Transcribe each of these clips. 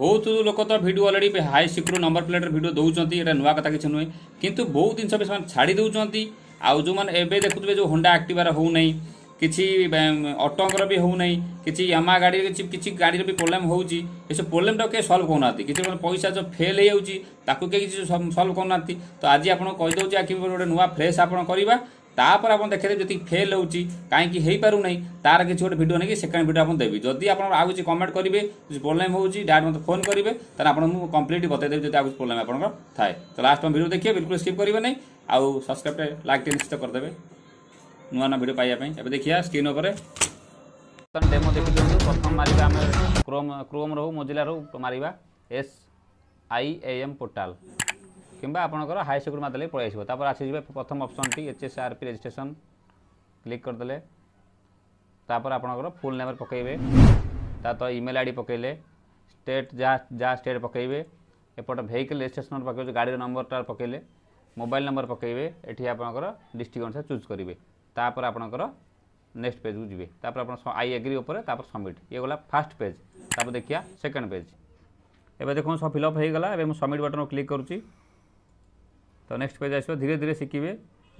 ବହୁତ ଲୋକ ତ video already high secure number ପ୍ଲେଟ୍ର ଭିଡ଼ିଓ ଦେଉଛନ୍ତି ଏଇଟା ନୂଆ କଥା କିଛି ନୁହେଁ କିନ୍ତୁ ବହୁତ ଜିନିଷ ବି ସେମାନେ ଛାଡ଼ି ଦେଉଛନ୍ତି ଆଉ ଯେଉଁମାନେ ଏବେ ଦେଖୁଥିବେ ଯେଉଁ ହୋଣ୍ଡା ଆକ୍ଟିଭାର ହେଉନାହିଁ କିଛି ଅଟୋଙ୍କର ବି ହେଉନାହିଁ କିଛି ୟାମା ଗାଡ଼ିରେ କିଛି କିଛି ଗାଡ଼ିର ବି ପ୍ରୋବ୍ଲେମ୍ ହେଉଛି ଏସବୁ ପ୍ରୋବ୍ଲେମ୍ଟା କେହି ସଲ୍ଭ କରୁନାହାନ୍ତି କିଛି ପଇସା ଯେଉଁ ଫେଲ୍ ହେଇଯାଉଛି ତାକୁ କେହି କିଛି ସଲ୍ଭ କରୁନାହାନ୍ତି ତ ଆଜି ଆପଣ କହିଦେଉଛି ଆଖି ଗୋଟେ ନୂଆ ଫ୍ରେସ୍ ଆପଣ କରିବା তাপরে আপনার দেখে যদি ফেল হচ্ছে কাইকি হয়ে পু না তার কিছু গোটে ভিডিও নাকি সেকেন্ড ভিডিও আপনার দেবি যদি আপনার আউ কিছু কমেন্ট করবে কিছু প্রোবলেম হচ্ছে ডাইরেক্ট মতো ফোন করবে তাহলে আপনার কমপ্লিট বতাই দেবি যদি আউ কিছু প্রোবলেম আপনার থাকে তো লাস্ট ভিডিও দেখিয়ে বিলকুল স্কিপ করবে না আউ সবসক্রাইবটে লাইকটি টি নিশ্চিত করদেবে নূয়া নূয়া ভিডিও পাইয়া এবার দেখিয়া স্ক্রিন উপরে ডেমো দেখি দিও প্রথম মারিবা আমি ক্রোম ক্রোম রহু মোজিলা রহু মারিবা এস আই এম পোর্টাল কিংবা আপনার হাই স্কুল মারদেলে পড়ে আসবে তারপর আসিযোগ প্রথম অপসনটি এইচএসআরপি রেজিষ্ট্রেসন ক্লিক করেদেলে তারপর আপনার ফুল নেমরে পকাইবে তারপর ইমেল আইডি পকাইলে স্টেট যা যা স্টেট পকাইবে এপটে ভেহিকল রেজিষ্ট্রেসন পকাইবে গাড়ির নম্বরটা পকাইলে মোবাইল নম্বর পকাইবে এটি আপনার ডিস্ট্রিক্ট অনুসারে চুজ করবে তারপর আপনার নেক্সট পেজକୁ ଯିବେ ତାପରେ ଆପଣ ଆଇ ଏଗ୍ରି ଉପରେ ତାପରେ ସବମିଟ୍ ଇଏ ଗଲା ଫାର୍ଷ୍ଟ ପେଜ୍ ତାପରେ ଦେଖିବା ସେକେଣ୍ଡ ପେଜ୍ ଏବେ ଦେଖନ୍ତୁ ସବୁ ଫିଲ୍ଅପ୍ ହୋଇଗଲା ଏବେ ମୁଁ ସବମିଟ୍ ବଟନ୍ କ୍ଲିକ୍ କରୁଛି তো নেক্সট পেজ আসবে ধীরে ধীরে শিখিবে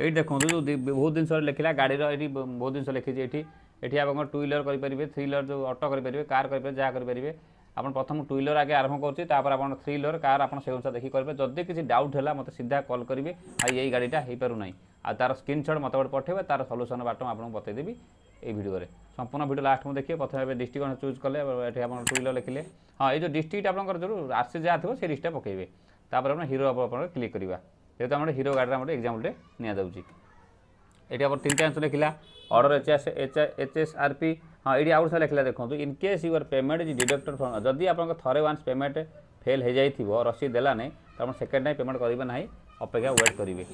এইটি দেখুন ଯେଉଁ ବହୁତ ଜିନିଷ ଲେଖିଲା ଗାଡ଼ିର ଏଠି ବହୁତ ଜିନିଷ ଲେଖିଛି ଏଠି ଏଠି ଆପଣଙ୍କର ଟୁ ହ୍ୱିଲର୍ କରିପାରିବେ ଥ୍ରୀ ହ୍ୱିଲର୍ ଯେଉଁ ଅଟୋ କରିପାରିବେ କାର୍ କରିପାରିବେ ଯାହା କରିପାରିବେ ଆପଣ ପ୍ରଥମ ଟୁ ହ୍ୱିଲର୍ ଆଗେ ଆରମ୍ଭ କରୁଛି ତାପରେ ଆପଣ ଥ୍ରୀ ହ୍ୱିଲର୍ କାର୍ ଆପଣ ସେ ଅନୁସାରେ ଦେଖି କରିବେ ଯଦି କିଛି ଡାଉଟ୍ ହେଲା ମୋତେ ସିଧା କଲ୍ କରିବେ ଆଉ ଏଇ ଗାଡ଼ିଟା ହେଇପାରୁନାହିଁ ଆଉ ତା'ର ସ୍କ୍ରିନ୍ସଟ୍ ମୋତେ ଗୋଟେ ପଠାଇବେ ତା'ର ସଲ୍ୟୁସନ୍ ବାଟ ମୁଁ ଆପଣଙ୍କୁ ବତାଇଦେବି এই ভিডিওরে সম্পূর্ণ ভিডিও লাস্ট মু দেখি প্রথমে এবার ডিস্ট্রিক্ট আপনার চুজ কলে এটি আপনার টু হুইলর লিখলে হ্যাঁ এই যে ডিস্ট্রিক্ট আপনার যে আর্সি যা থাকবে সেই ডিস্ট্রিক্টটা পকাইবে তাপরে আপনার হিরো আপনার ক্লিক করা ଯେହେତु ଆମର ହିରୋ ଗାଡ଼ିର ଆମର ଏକ୍ଜାମ୍ପଲ୍ଟେ ନିଆଯାଉଛି ଏଠି ଆମର ତିନିଟା ଆନ୍ସର୍ ଲେଖିଲା order H S H H S R P ହଁ ଏଠି ଆଉ ଥରେ ଲେଖିଲା ଦେଖନ୍ତୁ in case your payment is deducted from ଯଦି ଆପଣଙ୍କ ଥରେ ୱାନ୍ସ ପେମେଣ୍ଟ ଫେଲ୍ ହୋଇଯାଇଥିବ ରସିଦ ଦେଲା ନାହିଁ ତ ଆପଣ ସେକେଣ୍ଡ ଟାଇମ୍ ପେମେଣ୍ଟ କରିବେ ନାହିଁ ଅପେକ୍ଷା ୱେଟ୍ କରିବେ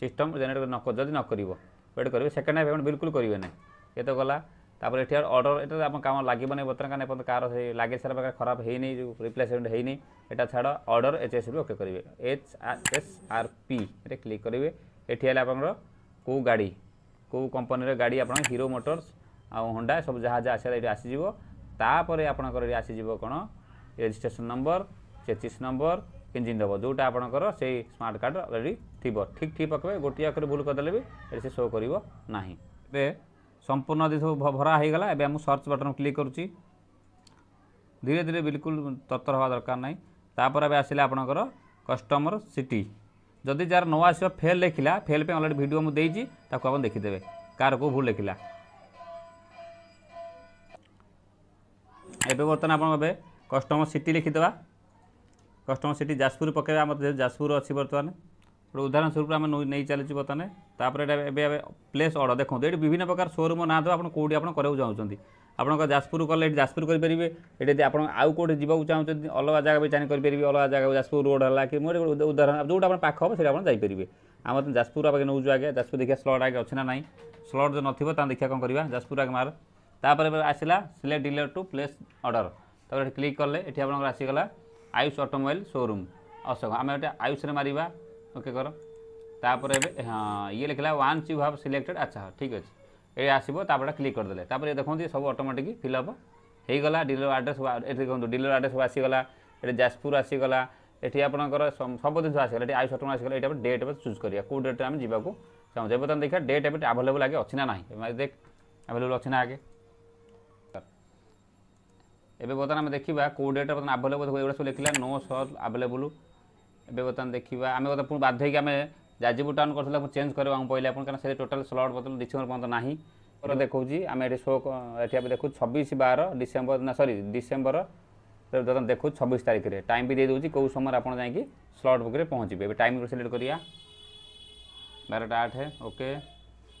ସିଷ୍ଟମ୍ ଜେନେରେଟ୍ ଯଦି ନ କରିବ ୱେଟ୍ କରିବେ ସେକେଣ୍ଡ ଟାଇମ୍ ପେମେଣ୍ଟ ବିଲକୁଲ କରିବେ ନାହିଁ ଏ ତ ଗଲା ତାପରେ ଏଠି ଅର୍ଡ଼ର ଏଇଟା ଆମ କାମ ଲାଗିବନି ବର୍ତ୍ତମାନ କାରଣ ଏପର୍ଯ୍ୟନ୍ତ କାହାର ସେଇ ଲାଗି ସାରିବା ପ୍ରକାର ଖରାପ ହେଇନି ଯେଉଁ ରିପ୍ଲେସମେଣ୍ଟ ହେଇନି ଏଇଟା ଛାଡ଼ ଅର୍ଡ଼ର ଏଚ୍ ଏସ୍ରୁ ଓକେ କରିବେ H R S R P ଏଇଟା କ୍ଲିକ୍ କରିବେ ଏଠି ହେଲା ଆପଣଙ୍କର କେଉଁ ଗାଡ଼ି କେଉଁ କମ୍ପାନୀର ଗାଡ଼ି ଆପଣ ହିରୋ ମୋଟର୍ସ ଆଉ ହଣ୍ଡା ସବୁ ଯାହା ଯାହା ଆସିଲା ଏଠି ଆସିଯିବ ତାପରେ ଆପଣଙ୍କର ଏଠି ଆସିଯିବ କ'ଣ registration number chassis number engine ଦେବ ଯେଉଁଟା ଆପଣଙ୍କର ସେଇ ସ୍ମାର୍ଟ କାର୍ଡ଼ ଅଲରେଡ଼ି ଥିବ ଠିକ୍ ଠିକ୍ ପକାଇବେ ଗୋଟିଏ ଆଖରେ ଭୁଲ କରିଦେଲେ ବି ଏଠି ସେ ଶୋ କରିବ ନାହିଁ ଏବେ সম্পূর্ণ যদি সব ভরা হয়েগলা এবে আমি সর্চ বটন ক্লিক করছি ধীরে ধীরে বিলকুল তত্তর হওয়া দরকার নাই তাপরে এবার আসলে আপনার কষ্টমর সিটি যদি যার ন আসবে ফেল লেখিলা ফেল পাই অলরেডি ভিডিও মু দেইছি তাকে আপনার দেখিদেবে কার কেউ ভুল লেখিলা এবে বর্তমানে আপনার এবে কষ্টমর সিটি লিখিদেবা কষ্টমর সিটি যাজপুর পকাইবা আমার যাজপুর অছি বর্তমানে গোটে উদাহরণ স্বরূপ আমি নেই চালিছি বর্তমানে তাপরে এটা ଏବେ ଏବେ ପ୍ଲେସ୍ ଅର୍ଡ଼ର ଦେଖନ୍ତୁ ଏଠି ବିଭିନ୍ନ ପ୍ରକାର ସୋରୁମ୍ ନାଁ ଦେବ ଆପଣ କେଉଁଠି ଆପଣ କରିବାକୁ ଚାହୁଁଛନ୍ତି ଆପଣଙ୍କ ଯାଜପୁର କଲେ ଏଠି ଯାଜପୁର କରିପାରିବେ ଏଠି ଯଦି ଆପଣ ଆଉ କେଉଁଠି ଯିବାକୁ ଚାହୁଁଛନ୍ତି ଅଲଗା ଜାଗା ବି ଚାହିଁ କରିପାରିବେ ଅଲଗା ଜାଗା ଯାଜପୁର ରୋଡ଼ ହେଲା କି ମୋର ଉଦାହରଣ ଯେଉଁଟା ଆପଣ ପାଖ ହେବ ସେଇଟା ଆପଣ ଯାଇପାରିବେ ଆମେ ତ ଯାଜପୁର ଆଗେ ନେଉଛୁ ଆଜ୍ଞା ଯାଜପୁର ଦେଖିବା ସ୍ଲଟ୍ ଆଗେ ଅଛି ନା ନାହିଁ ସ୍ଲଟ୍ ଯଦି ନଥିବ ତାହେଲେ ଦେଖିବା କ'ଣ କରିବା ଯାଜପୁର ଆଗେ ମାର ତାପରେ ଆସିଲା select dealer to place order ତାପରେ ଏଠି କ୍ଲିକ୍ କଲେ ଏଠି ଆପଣଙ୍କର ଆସିଗଲା ଆୟୁଷ ଅଟୋମୋବାଇଲ୍ ସୋରୁମ୍ ଅଶୋକ ଆମେ ଏଠି ଆୟୁଷରେ ମାରିବା ଓକେ କର তাপরে হ্যাঁ ইয়ে লিখলা ওয়ান্স ইউ হ্যাভ সিলেক্টেড আচ্ছা হ্যাঁ, ঠিক আছে এই আসব তাপরে ক্লিক করেদেলে তাপরে দেখুন সব অটোমেটিক ফিল আপ হয়েগলা ডিলর আড্রেস এটি দেখুন ডিলর আড্রেস সব আসিগলা এটি যাজপুর আসিগলা এটি আপনার সব জিনিস আসিগলা এটি আয়ুষ অটোমেট আসিগলা এটা ডেট এবার চুজ করিয়া কেউ ডেটে আমি যাওয়া চাহুছ এবার তুমি দেখা ডেট এবার আভেলেবল আগে অছি না না দেখ আভেলেবল অছি না আগে এবে বর্তমান আমি দেখা কেউ ডেট বর্তমান আভেলেবল এগুলো সব লিখলা নো সর আভেলেবল এবে বর্তমান দেখা আমি কথা পুরো বাধ্য হয়ে আমি जाजपुर टाउन करते चेंज करवाक पड़े आप कहीं टोटाल स्लट बदल डिसेम्बर पर्यटन ना देखी आम ये शो ये देखु छब्बीस बार डिसेम्बर ना सरी डिसेम्बर बर्तन देखु छब्स तारीख में टाइम भी देदेव कौ समय आपड़ जाइए स्लट बुक पहुँचे टाइम को सिलेक्ट करा बारटा आठ ओके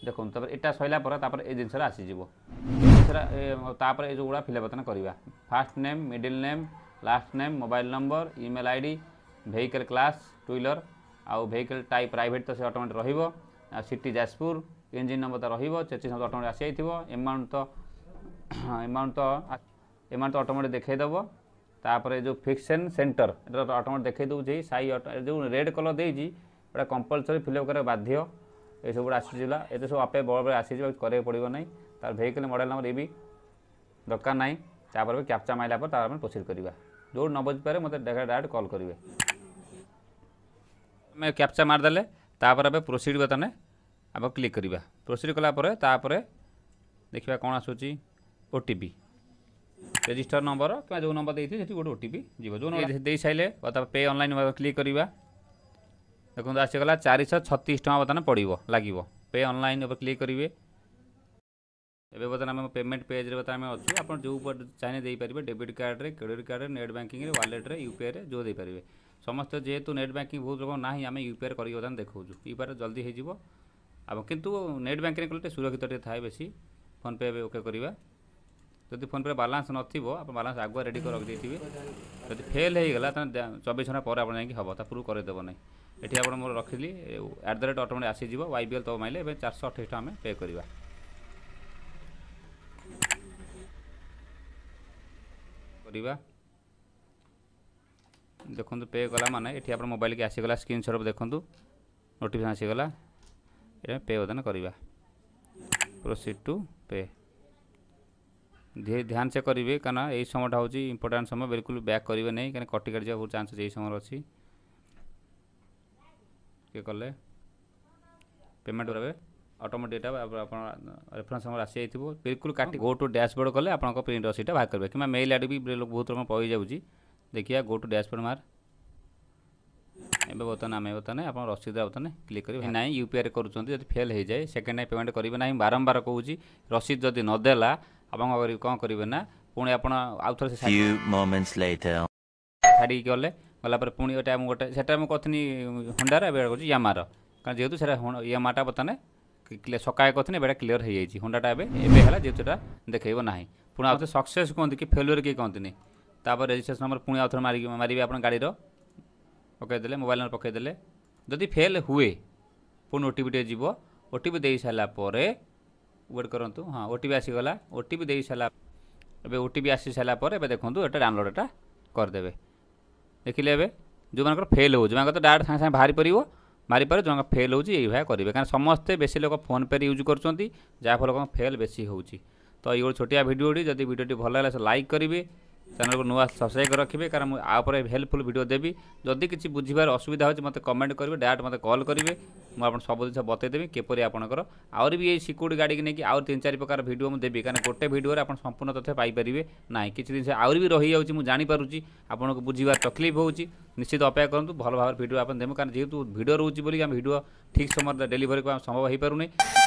देखते इटा सरलापर ए जिनस आसीजर ए जो गुड़ा फिलअप बर्तन करवा first name middle name last name mobile number email I D vehicle class two wheeler ଆଉ ଭେହିକଲ୍ ଟାଇପ୍ ପ୍ରାଇଭେଟ୍ ତ ସେ ଅଟୋମେଟିକ୍ ରହିବ ସିଟି ଯାଜପୁର ଇଞ୍ଜିନ୍ ନମ୍ବର ତ ରହିବ ଚେଚିଂ ନମ୍ବର ଅଟୋମେଟିକ୍ ଆସିଯାଇଥିବ ଏମାଉଣ୍ଟ ତ ଏମାଉଣ୍ଟ ତ ଏମାଉଣ୍ଟ ତ ଅଟୋମେଟିକ୍ ଦେଖାଇଦେବ ତାପରେ ଯେଉଁ ଫିକ୍ସେନ୍ ସେଣ୍ଟର ଏଇଟା ଅଟୋମେଟିକ୍ ଦେଖାଇ ଦେଉଛି ସାଇ ଯେଉଁ ରେଡ୍ କଲର୍ ଦେଇଛି ଏଇଟା କମ୍ପଲସରି ଫିଲ୍ଅପ୍ କରିବାକୁ ବାଧ୍ୟ ଏସବୁ ଗୁଡ଼ା ଆସିଯିବ ଏତେ ସବୁ ଆପେ ବଡ଼ ବଡ଼ ଆସିଯିବ କରିବାକୁ ପଡ଼ିବ ନାହିଁ ତାର vehicle model number A B ଦରକାର ନାହିଁ ତାପରେ ବି କ୍ୟାପ୍ଚା ମାରିଲା ପରେ ତାର ଆମେ ପ୍ରୋସିଡ଼ କରିବା ଯେଉଁଠି ନ ବୁଝିପାରେ ମୋତେ ଡାଇରେକ୍ଟ କଲ୍ କରିବେ आम क्याचा मारदे प्रोसीड बताने आप क्लिक करवा प्रोसीड कलापर देखा कौन आसूस टी रेजिस्टर नंबर कि जो नंबर देखिए गोटे ओटी जी जो नंबर दे सारे पे अनल क्लिक करवा देखो आसगला चार शह छतीस टाँग बर्तमान पड़ो लगे पे अनल क्लिक करेंगे एवं बर्तन आम पेमेंट पेज बताएं अच्छे आप चाहिए देपारे डेबिट कार्ड में क्रेडिट कार्ड नेट बैंकिंग वालेट्रे यूपीआई जो देपारे ସମସ୍ତେ ଯେହେତୁ ନେଟ୍ ବ୍ୟାଙ୍କିଂ ବହୁତ ଲୋକ ନାହିଁ ଆମେ ୟୁ ପି ଆର୍ କରିକି ବର୍ତ୍ତମାନ ଦେଖାଉଛୁ ୟୁ ପି ଆର୍ ଜଲ୍ଦି ହେଇଯିବ ଆଉ କିନ୍ତୁ ନେଟ୍ ବ୍ୟାଙ୍କିଂରେ କଲେ ଟିକେ ସୁରକ୍ଷିତ ଟିକେ ଥାଏ ବେଶୀ ଫୋନ୍ପେ ଓକେ କରିବା ଯଦି ଫୋନ୍ପେରେ ବାଲାନ୍ସ ନଥିବ ଆପଣ ବାଲାନ୍ସ ଆଗୁଆ ରେଡ଼ି କରି ରଖିଦେଇଥିବେ ଯଦି ଫେଲ୍ ହେଇଗଲା ତାହେଲେ ଚବିଶ ଘଣ୍ଟା ପରେ ଆପଣ ଯାଇକି ହେବ ତା ପୂର୍ବରୁ କରିଦେବ ନାହିଁ ଏଠି ଆପଣ ମୋର ରଖିଲି ଆଟ୍ ଦ ରେଟ୍ ଅଟୋମେଟିକ୍ ଆସିଯିବ ୱାଇ ବି ଏଲ୍ ତ ମାଇଲେ ଏବେ ଚାରିଶହ ଅଠେଇଶ ଟଙ୍କା ଆମେ ପେ କରିବା କରିବା ଦେଖନ୍ତୁ ପେ କଲା ମାନେ ଏଠି ଆପଣ ମୋବାଇଲକି ଆସିଗଲା ସ୍କ୍ରିନ୍ସଟ୍ ଦେଖନ୍ତୁ ନୋଟିଫିକେସନ୍ ଆସିଗଲା ଏଇଟା ପେ ବଦନ କରିବା ପ୍ରୋସିଡ଼ ଟୁ ପେ ଧ୍ୟାନ ସେ କରିବେ କାରଣ ଏହି ସମୟଟା ହେଉଛି ଇମ୍ପୋର୍ଟାଣ୍ଟ ସମୟ ବିଲକୁଲ ବ୍ୟାକ୍ କରିବେ ନାହିଁ କାରଣ କଟି କାଟିଯିବା ବହୁତ ଚାନ୍ସ ଅଛି ଏହି ସମୟରେ ଅଛି କିଏ କଲେ ପେମେଣ୍ଟ କରିବେ ଅଟୋମେଟିକ୍ ଆପଣ ରେଫରେନ୍ସ ଆମର ଆସିଯାଇଥିବ ବିଲକୁଲ କାଟି ଗୋ ଟୁ ଡ୍ୟାସବୋର୍ଡ଼ କଲେ ଆପଣଙ୍କ ପ୍ରିଣ୍ଟ ରସିଦଟା ବାହାର କରିବେ କିମ୍ବା ମେଲ୍ ଆଇଡ଼ି ବି ବହୁତ ଲୋକ ପହଞ୍ଚିଯାଉଛି देखिए गो टू डैशबोर्ड मार ଏବେ ବର୍ତ୍ତମାନ ଆମେ ବର୍ତ୍ତମାନ ଆପଣ ରସିଦରେ ବର୍ତ୍ତମାନ କ୍ଲିକ୍ କରିବେ ନାହିଁ ୟୁ ପି ଆଇ କରୁଛନ୍ତି ଯଦି ଫେଲ୍ ହୋଇଯାଏ ସେକେଣ୍ଡ ଟାଇମ୍ ପେମେଣ୍ଟ କରିବେ ନାହିଁ ବାରମ୍ବାର କହୁଛି ରସିଦ ଯଦି ନ ଦେଲା ଆପଣ କ'ଣ କରିବେ ନା ପୁଣି ଆପଣ ଆଉ ଥରେ ଛାଡ଼ିକି ଗଲେ ଗଲା ପରେ ପୁଣି ଏଇଟା ମୁଁ ଗୋଟେ ସେଟା ମୁଁ କଥିନି ହଣ୍ଡାର ଏବେ କରୁଛି ୟାମାର କାରଣ ଯେହେତୁ ସେଟା ୟାମାଟା ବର୍ତ୍ତମାନ ସକାଳେ କଥିନି ଏବେ କ୍ଲିଅର ହୋଇଯାଇଛି ହଣ୍ଡାଟା ଏବେ ଏବେ ହେଲା ଯେହେତୁ ଏଟା ଦେଖେଇବ ନାହିଁ ପୁଣି ଆଉ ଥରେ ସକ୍ସେସ୍ କୁହନ୍ତି କି ଫେଲୁଅର୍ କିଏ କହନ୍ତିନି ତାପରେ ରେଜିଷ୍ଟ୍ରେସନ୍ ନମ୍ବର ପୁଣି ଆଉ ଥରେ ମାରିକି ମାରିବେ ଆପଣ ଗାଡ଼ିର ପକାଇଦେଲେ ମୋବାଇଲ୍ ନମ୍ବର ପକାଇଦେଲେ ଯଦି ଫେଲ୍ ହୁଏ ପୁଣି ଓ ଟି ପିଟିଏ ଯିବ ଓ ଟି ପି ଦେଇସାରିଲା ପରେ ୱେଟ୍ କରନ୍ତୁ ହଁ ଓ ଟି ପି ଆସିଗଲା ଓ ଟି ପି ଦେଇସାରିଲା ଏବେ ଓ ଟି ପି ଆସିସାରିଲା ପରେ ଏବେ ଦେଖନ୍ତୁ ଏଇଟା ଡାଉନଲୋଡ଼୍ ଏଟା କରିଦେବେ ଦେଖିଲେ ଏବେ ଯେଉଁମାନଙ୍କର ଫେଲ୍ ହେଉଛି ଯେଉଁମାନଙ୍କର ତ ଡାଇରେକ୍ଟ ସାଙ୍ଗେ ସାଙ୍ଗେ ବାହାରିପାରିବ ମାରିପାରେ ଯେଉଁମାନଙ୍କ ଫେଲ୍ ହେଉଛି ଏଇଭଳିଆ କରିବେ କାରଣ ସମସ୍ତେ ବେଶୀ ଲୋକ ଫୋନ୍ପେରେ ୟୁଜ୍ କରୁଛନ୍ତି ଯାହାଫଳରେ କ'ଣ ଫେଲ୍ ବେଶୀ ହେଉଛି ତ ଏଇ ଗୋଟେ ଛୋଟିଆ ଭିଡ଼ିଓଟି ଯଦି ଭିଡ଼ିଓଟି ଭଲ ଲାଗିଲା ସେ ଲାଇକ୍ କରିବେ ଚ୍ୟାନେଲକୁ ନୂଆ ସବସ୍କ୍ରାଇବ୍ ରଖିବେ କାରଣ ମୁଁ ଆ ଉପରେ ହେଲ୍ପଫୁଲ୍ ଭିଡ଼ିଓ ଦେବି ଯଦି କିଛି ବୁଝିବାର ଅସୁବିଧା ହେଉଛି ମୋତେ କମେଣ୍ଟ କରିବେ ଡାଇରେକ୍ଟ ମୋତେ କଲ୍ କରିବେ ମୁଁ ଆପଣ ସବୁ ଜିନିଷ ବତେଇଦେବି କିପରି ଆପଣଙ୍କର ଆହୁରି ବି ଏଇ ସିକ୍ୟୁରିଟି ଗାଡ଼ିକି ନେଇକି ଆହୁରି ତିନି ଚାରି ପ୍ରକାର ଭିଡ଼ିଓ ମୁଁ ଦେବି କାରଣ ଗୋଟେ ଭିଡ଼ିଓରେ ଆପଣ ସମ୍ପୂର୍ଣ୍ଣ ତଥ୍ୟ ପାଇପାରିବେ ନାହିଁ କିଛି ଜିନିଷ ଆହୁରି ବି ରହିଯାଉଛି ମୁଁ ଜାଣିପାରୁଛି ଆପଣଙ୍କୁ ବୁଝିବାର ତକଲିଫ ହେଉଛି ନିଶ୍ଚିତ ଅପେକ୍ଷା କରନ୍ତୁ ଭଲ ଭାବରେ ଭିଡ଼ିଓ ଆପଣ ଦେବୁ କାରଣ ଯେହେତୁ ଭିଡ଼ିଓ ରହୁଛି ବୋଲି ଆମେ ଭିଡ଼ିଓ ଠିକ୍ ସମୟରେ ଡେଲିଭରି କରିବା ସମ୍ଭବ ହୋଇପାରୁନି